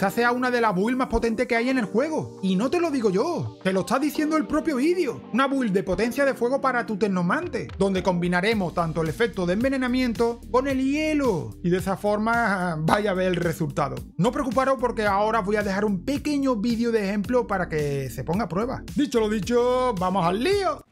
Esa sea una de las builds más potentes que hay en el juego. Y no te lo digo yo, te lo está diciendo el propio vídeo. Una build de potencia de fuego para tu Tecnomante, donde combinaremos tanto el efecto de envenenamiento con el hielo. Y de esa forma vaya a ver el resultado. No preocuparos porque ahora voy a dejar un pequeño vídeo de ejemplo para que se ponga a prueba. Dicho lo dicho, vamos al lío.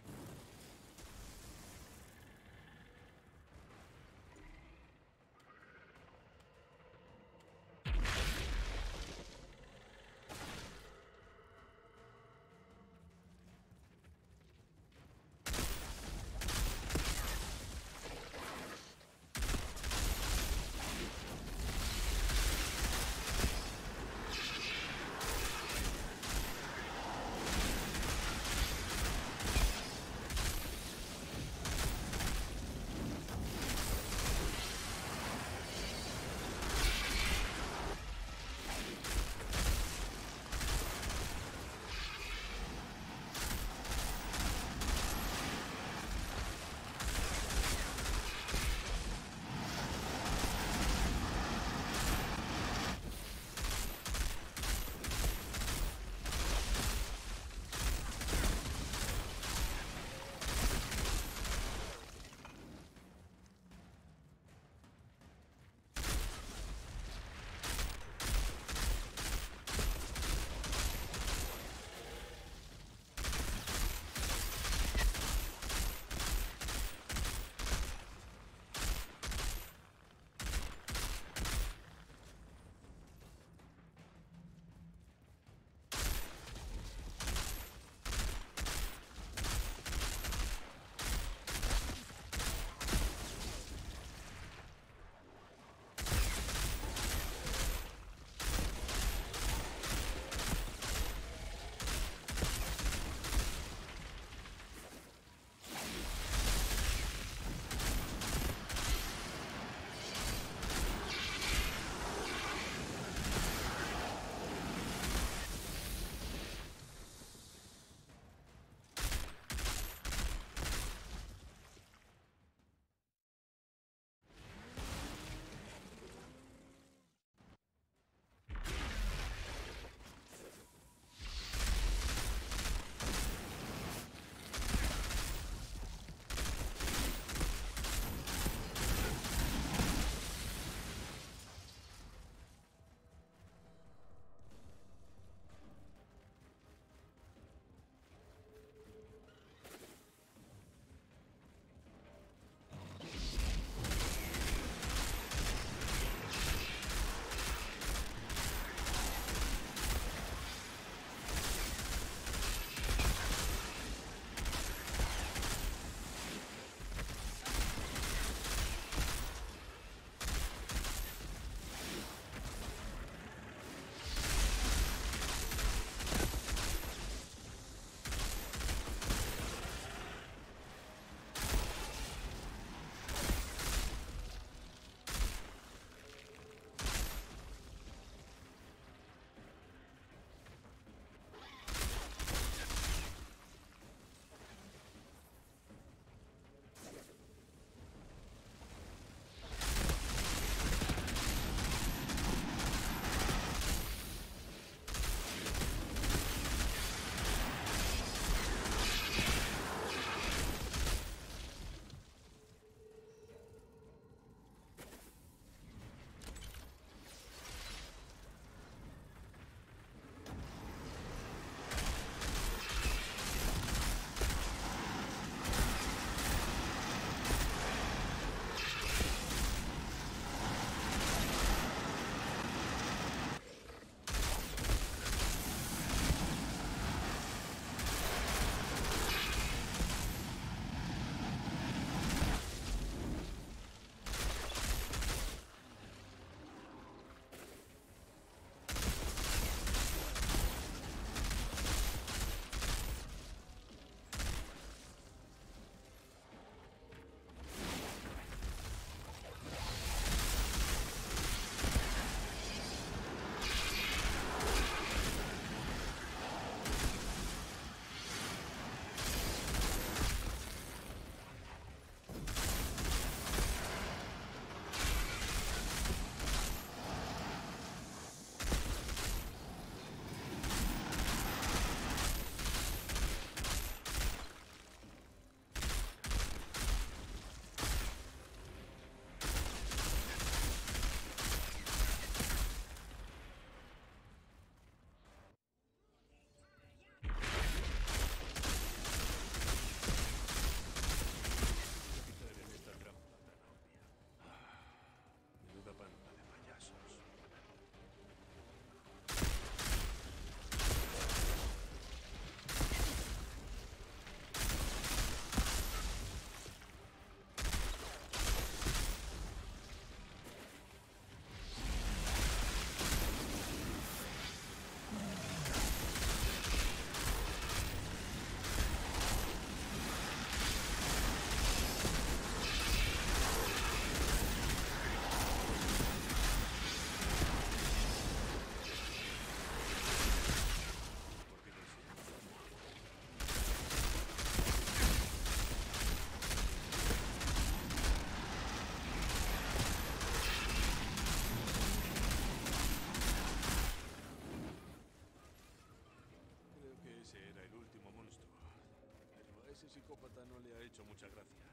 psicópata no le ha hecho muchas gracias.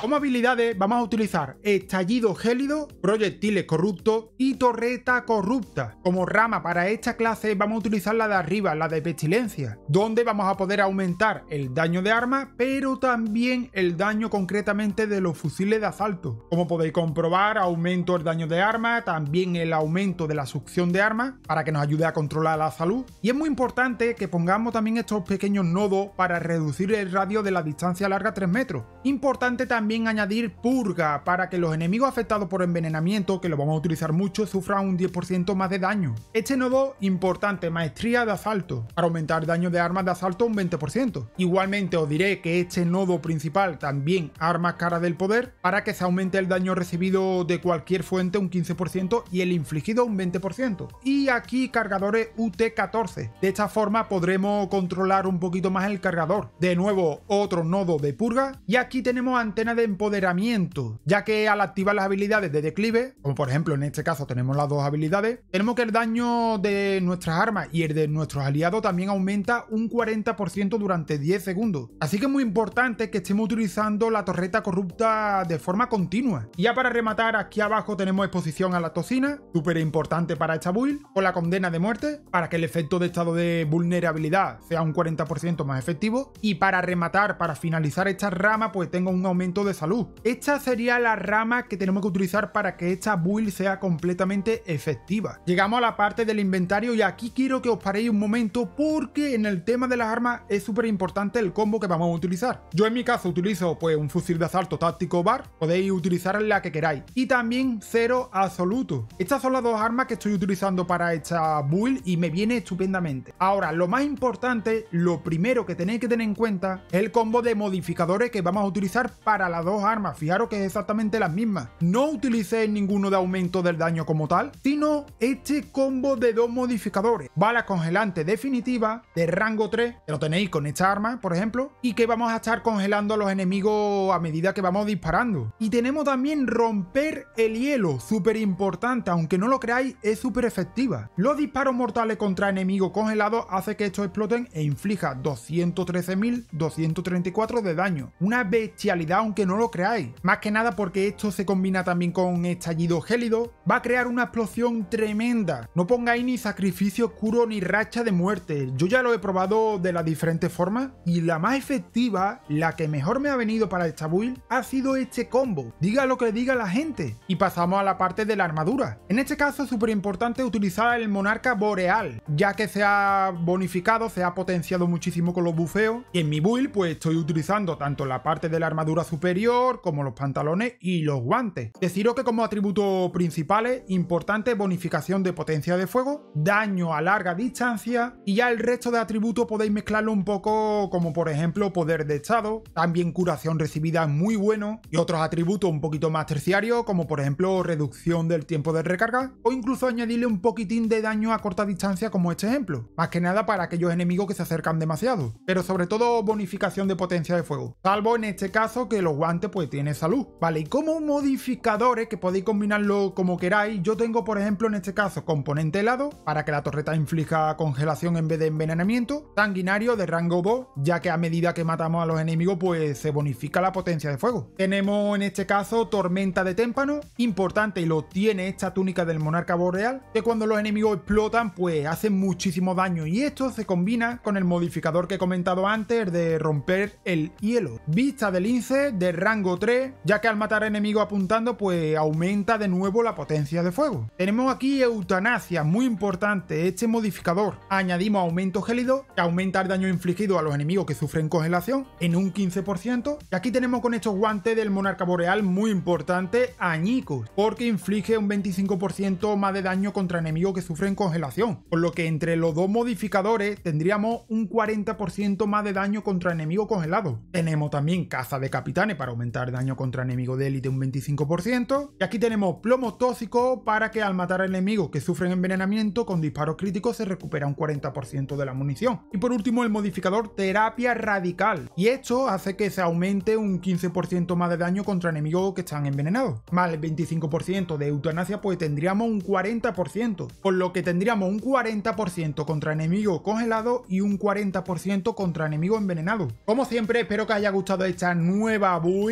Como habilidades vamos a utilizar estallido gélido, proyectiles corruptos y torreta corrupta. Como rama para esta clase vamos a utilizar la de arriba, la de pestilencia, donde vamos a poder aumentar el daño de arma, pero también el daño concretamente de los fusiles de asalto. Como podéis comprobar, aumento el daño de arma, también el aumento de la succión de arma para que nos ayude a controlar la salud. Y es muy importante que pongamos también estos pequeños nodos para reducir el radio de la distancia larga a 3 metros. Importante también añadir purga para que los enemigos afectados por envenenamiento, que lo vamos a utilizar mucho, sufran un 10% más de daño. Este nodo, importante, maestría de asalto, para aumentar daño de armas de asalto un 20%. Igualmente os diré que este nodo principal también armas cara del poder, para que se aumente el daño recibido de cualquier fuente un 15% y el infligido un 20%. Y aquí cargadores UT14. De esta forma podremos controlar un poquito más el cargador. De nuevo, otro nodo de purga. Y aquí tenemos de empoderamiento, ya que al activar las habilidades de declive, como por ejemplo en este caso tenemos las dos habilidades, tenemos que el daño de nuestras armas y el de nuestros aliados también aumenta un 40% durante 10 segundos. Así que es muy importante que estemos utilizando la torreta corrupta de forma continua. Y ya para rematar, aquí abajo tenemos exposición a la tocina, súper importante para esta build, o la condena de muerte, para que el efecto de estado de vulnerabilidad sea un 40% más efectivo. Y para rematar, para finalizar esta rama, pues tengo un aumento de salud. Esta sería la rama que tenemos que utilizar para que esta build sea completamente efectiva. Llegamos a la parte del inventario y aquí quiero que os paréis un momento porque en el tema de las armas es súper importante el combo que vamos a utilizar. Yo en mi caso utilizo pues un fusil de asalto táctico bar, podéis utilizar la que queráis. Y también cero absoluto. Estas son las dos armas que estoy utilizando para esta build y me viene estupendamente. Ahora, lo más importante, lo primero que tenéis que tener en cuenta es el combo de modificadores que vamos a utilizar para para las dos armas, fijaros que es exactamente las mismas. No utilicé ninguno de aumento del daño como tal, sino este combo de dos modificadores. Bala congelante definitiva de rango 3, que lo tenéis con esta arma, por ejemplo, y que vamos a estar congelando a los enemigos a medida que vamos disparando. Y tenemos también romper el hielo, súper importante, aunque no lo creáis, es súper efectiva. Los disparos mortales contra enemigos congelados hace que estos exploten e inflija 213.234 de daño. Una bestialidad aunque no lo creáis. Más que nada porque esto se combina también con estallido gélido, va a crear una explosión tremenda. No pongáis ni sacrificio oscuro ni racha de muerte. Yo ya lo he probado de las diferentes formas y la más efectiva, la que mejor me ha venido para esta build, ha sido este combo. Diga lo que diga la gente. Y pasamos a la parte de la armadura. En este caso es súper importante utilizar el monarca boreal, ya que se ha bonificado, se ha potenciado muchísimo con los bufeos. Y en mi build pues estoy utilizando tanto la parte de la armadura superior, como los pantalones y los guantes. Deciros que como atributos principales, importante bonificación de potencia de fuego, daño a larga distancia y ya el resto de atributos podéis mezclarlo un poco como por ejemplo poder de estado, también curación recibida muy bueno y otros atributos un poquito más terciarios como por ejemplo reducción del tiempo de recarga o incluso añadirle un poquitín de daño a corta distancia como este ejemplo, más que nada para aquellos enemigos que se acercan demasiado, pero sobre todo bonificación de potencia de fuego, salvo en este caso que los guantes pues tiene salud, ¿vale? Y como modificadores que podéis combinarlo como queráis, yo tengo por ejemplo en este caso componente helado para que la torreta inflija congelación en vez de envenenamiento, sanguinario de rango boss, ya que a medida que matamos a los enemigos pues se bonifica la potencia de fuego. Tenemos en este caso tormenta de témpano, importante y lo tiene esta túnica del monarca boreal, que cuando los enemigos explotan pues hacen muchísimo daño y esto se combina con el modificador que he comentado antes de romper el hielo. Vista del lince de rango 3, ya que al matar enemigos apuntando, pues aumenta de nuevo la potencia de fuego. Tenemos aquí eutanasia, muy importante, este modificador. Añadimos aumento gélido, que aumenta el daño infligido a los enemigos que sufren congelación en un 15%. Y aquí tenemos con estos guantes del monarca boreal, muy importante, añicos, porque inflige un 25% más de daño contra enemigos que sufren congelación. Por lo que entre los dos modificadores tendríamos un 40% más de daño contra enemigos congelados. Tenemos también caza de capital para aumentar daño contra enemigos de élite un 25%. Y aquí tenemos plomo tóxico para que al matar a enemigos que sufren envenenamiento con disparos críticos se recupera un 40% de la munición. Y por último el modificador terapia radical. Y esto hace que se aumente un 15% más de daño contra enemigos que están envenenados. Más el 25% de eutanasia pues tendríamos un 40%. Por lo que tendríamos un 40% contra enemigos congelados y un 40% contra enemigos envenenados. Como siempre espero que haya gustado esta nueva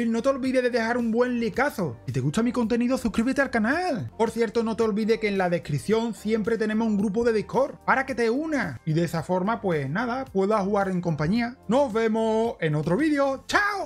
no te olvides de dejar un buen licazo. Si te gusta mi contenido, suscríbete al canal. Por cierto, no te olvides que en la descripción siempre tenemos un grupo de Discord para que te unas. Y de esa forma, pues nada, puedas jugar en compañía. Nos vemos en otro vídeo. ¡Chao!